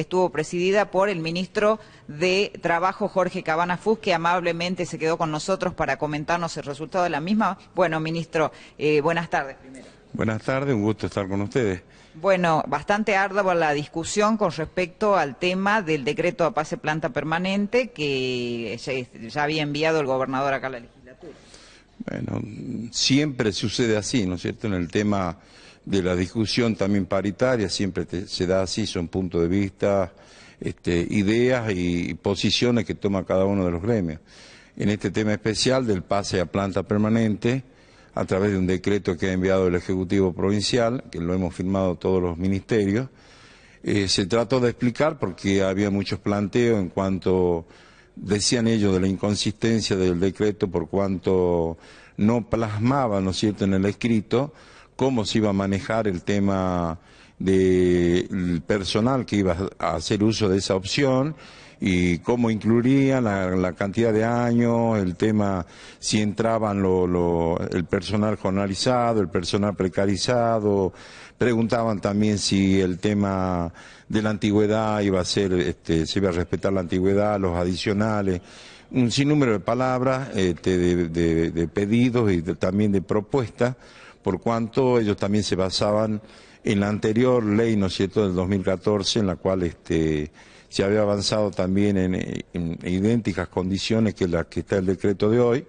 estuvo presidida por el ministro de Trabajo, Jorge Cabana Fus, que amablemente se quedó con nosotros para comentarnos el resultado de la misma. Bueno, ministro, eh, buenas tardes primero. Buenas tardes, un gusto estar con ustedes. Bueno, bastante ardua la discusión con respecto al tema del decreto a pase planta permanente que ya había enviado el gobernador acá a la legislatura. Bueno, siempre sucede así, ¿no es cierto? En el tema de la discusión también paritaria, siempre se da así, son puntos de vista, este, ideas y posiciones que toma cada uno de los gremios. En este tema especial del pase a planta permanente, a través de un decreto que ha enviado el Ejecutivo Provincial, que lo hemos firmado todos los ministerios, eh, se trató de explicar porque había muchos planteos en cuanto decían ellos de la inconsistencia del decreto por cuanto no plasmaba, ¿no cierto?, en el escrito cómo se iba a manejar el tema del de personal que iba a hacer uso de esa opción y cómo incluiría la, cantidad de años, el tema si entraban el personal jornalizado, el personal precarizado, preguntaban también si el tema de la antigüedad iba a ser, este, se iba a respetar la antigüedad, los adicionales un sinnúmero de palabras, este, de, pedidos y también de propuestas por cuanto ellos también se basaban en la anterior ley, ¿no es cierto?, del 2014, en la cual este, se había avanzado también en, en idénticas condiciones que las que está el decreto de hoy.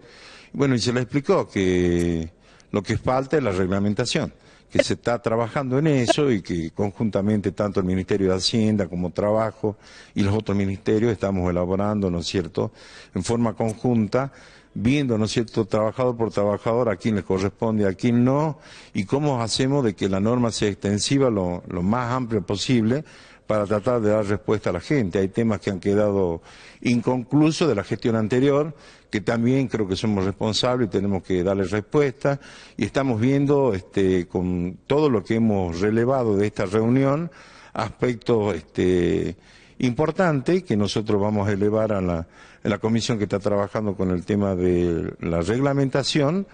Bueno, y se le explicó que lo que falta es la reglamentación, que se está trabajando en eso y que conjuntamente tanto el Ministerio de Hacienda como Trabajo y los otros ministerios estamos elaborando, ¿no es cierto?, en forma conjunta viendo, ¿no es cierto?, trabajador por trabajador, a quién le corresponde, a quién no, y cómo hacemos de que la norma sea extensiva lo, lo más amplio posible para tratar de dar respuesta a la gente. Hay temas que han quedado inconclusos de la gestión anterior, que también creo que somos responsables y tenemos que darle respuesta. Y estamos viendo este, con todo lo que hemos relevado de esta reunión aspectos este, importantes que nosotros vamos a elevar a la comisión que está trabajando con el tema de la reglamentación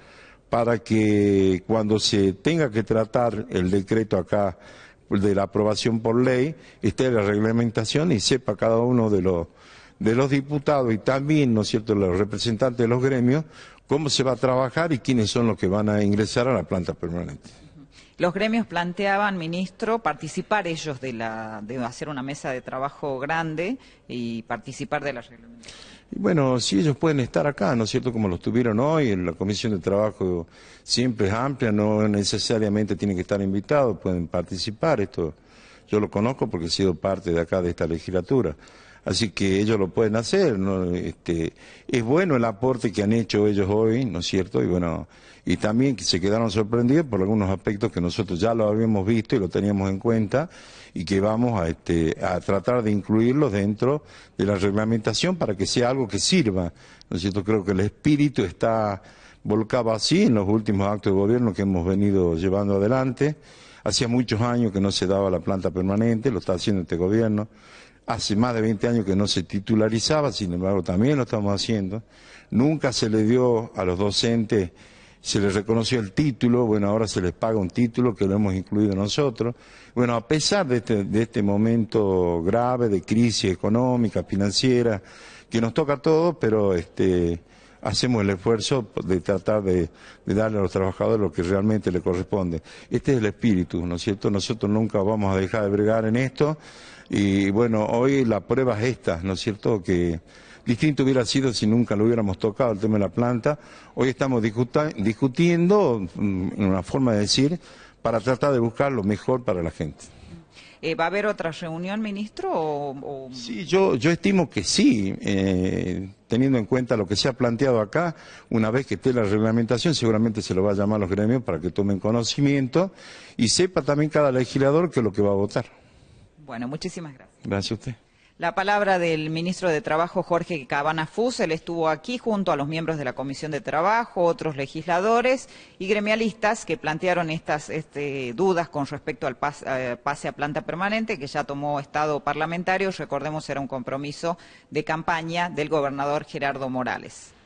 para que cuando se tenga que tratar el decreto acá de la aprobación por ley, esté la reglamentación y sepa cada uno de los, de los diputados y también, ¿no es cierto?, los representantes de los gremios, cómo se va a trabajar y quiénes son los que van a ingresar a la planta permanente. Los gremios planteaban, ministro, participar ellos de, la, de hacer una mesa de trabajo grande y participar de la reglamentación. Y bueno, si ellos pueden estar acá, ¿no es cierto?, como los tuvieron hoy, en la comisión de trabajo siempre es amplia, no necesariamente tienen que estar invitados, pueden participar, esto yo lo conozco porque he sido parte de acá de esta legislatura. Así que ellos lo pueden hacer. Este, es bueno el aporte que han hecho ellos hoy, ¿no es cierto? Y bueno, y también se quedaron sorprendidos por algunos aspectos que nosotros ya lo habíamos visto y lo teníamos en cuenta y que vamos a, este, a tratar de incluirlos dentro de la reglamentación para que sea algo que sirva. ¿No es cierto? Creo que el espíritu está volcado así en los últimos actos de gobierno que hemos venido llevando adelante. Hacía muchos años que no se daba la planta permanente, lo está haciendo este gobierno. Hace más de 20 años que no se titularizaba, sin embargo también lo estamos haciendo. Nunca se le dio a los docentes, se les reconoció el título, bueno, ahora se les paga un título que lo hemos incluido nosotros. Bueno, a pesar de este, este momento grave de crisis económica, financiera, que nos toca a todos, pero este, hacemos el esfuerzo de tratar de, darle a los trabajadores lo que realmente le corresponde. Este es el espíritu, ¿no es cierto? Nosotros nunca vamos a dejar de bregar en esto y bueno, hoy la prueba es esta, ¿no es cierto? Que distinto hubiera sido si nunca lo hubiéramos tocado el tema de la planta. Hoy estamos discutiendo, en mm, una forma de decir, para tratar de buscar lo mejor para la gente. Eh, ¿Va a haber otra reunión, ministro? Sí, yo, yo estimo que sí, eh, teniendo en cuenta lo que se ha planteado acá. Una vez que esté la reglamentación, seguramente se lo va a llamar a los gremios para que tomen conocimiento y sepa también cada legislador qué es lo que va a votar. Bueno, muchísimas gracias. Gracias a usted. La palabra del ministro de Trabajo, Jorge Cabana Fusel, estuvo aquí junto a los miembros de la Comisión de Trabajo, otros legisladores y gremialistas que plantearon estas este, dudas con respecto al eh, pase a planta permanente que ya tomó Estado parlamentario. Recordemos, era un compromiso de campaña del gobernador Gerardo Morales.